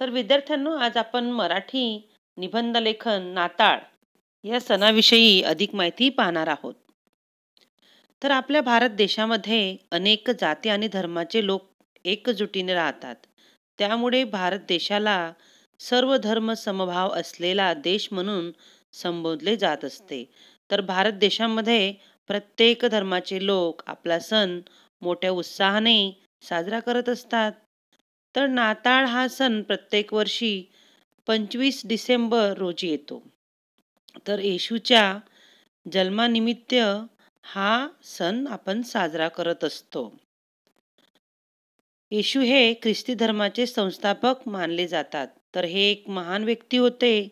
तर विद्यार्थ्यांनो आज आपण मराठी निबंध लेखन नाताळ या सणाविषयी अधिक माहिती पाहणार आहोत तर आपल्या भारत देशामध्ये अनेक जाती आणि धर्माचे लोक एकजुटीने राहतात त्यामुळे भारत देशाला सर्व धर्म समभाव असलेला देश म्हणून संबोधले जात असते तर भारत देशामध्ये प्रत्येक धर्माचे लोक आपला सण मोठ्या उत्साहाने साजरा करत असतात तर नाताळ हा सण प्रत्येक वर्षी पंचवीस डिसेंबर रोजी येतो तर येशूच्या जन्मानिमित्त हा सण आपण साजरा करत असतो येशू हे ख्रिस्ती धर्माचे संस्थापक मानले जातात तर हे एक महान व्यक्ती होते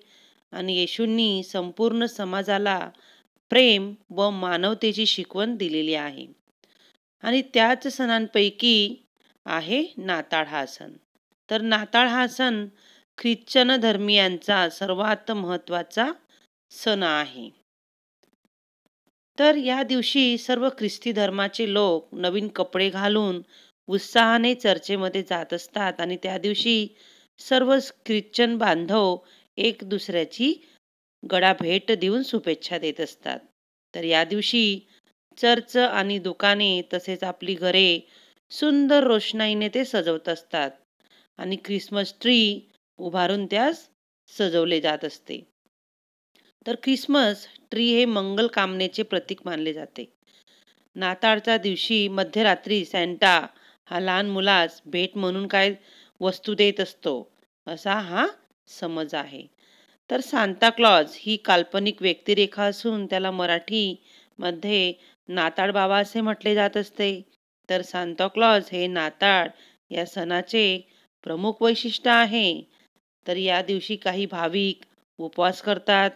आणि येशूंनी संपूर्ण समाजाला प्रेम व मानवतेची शिकवण दिलेली आहे आणि त्याच सणांपैकी आहे नाताळ हा सण तर नाताळ हा सण ख्रिश्चन धर्मियांचा सर्वात महत्त्वाचा सण आहे तर या दिवशी सर्व ख्रिस्ती धर्माचे लोक नवीन कपडे घालून उत्साहाने चर्चेमध्ये जात असतात आणि त्या दिवशी सर्व ख्रिश्चन बांधव एक दुसऱ्याची गडा भेट देऊन शुभेच्छा देत असतात तर या दिवशी चर्च आणि दुकाने तसेच आपली घरे सुंदर रोषणाईने ते सजवत असतात आणि ख्रिसमस ट्री उभारून त्यास सजवले जात असते तर ख्रिसमस ट्री हे मंगल कामनेचे प्रतीक मानले जाते नाताळच्या दिवशी मध्यरात्री सँटा हा लहान मुलास भेट म्हणून काय वस्तू देत असतो असा हा समज आहे तर सांताक्लॉज ही काल्पनिक व्यक्तिरेखा असून त्याला मराठीमध्ये नाताळ बाबा असे म्हटले जात असते तर सांताक्लॉज हे नाताळ या सणाचे प्रमुख वैशिष्ट्य आहे तर या दिवशी काही भाविक उपवास करतात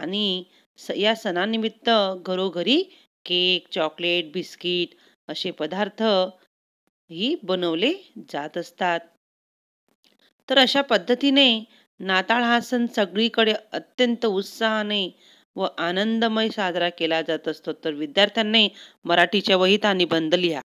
आणि स या सणानिमित्त घरोघरी केक चॉकलेट बिस्किट असे पदार्थ ही बनवले जात असतात तर अशा पद्धतीने नाताळ हा सण सगळीकडे अत्यंत उत्साहाने व आनंदमय साजरा केला जात असतो तर विद्यार्थ्यांनी मराठीच्या वहीत आणि निबंध लिहा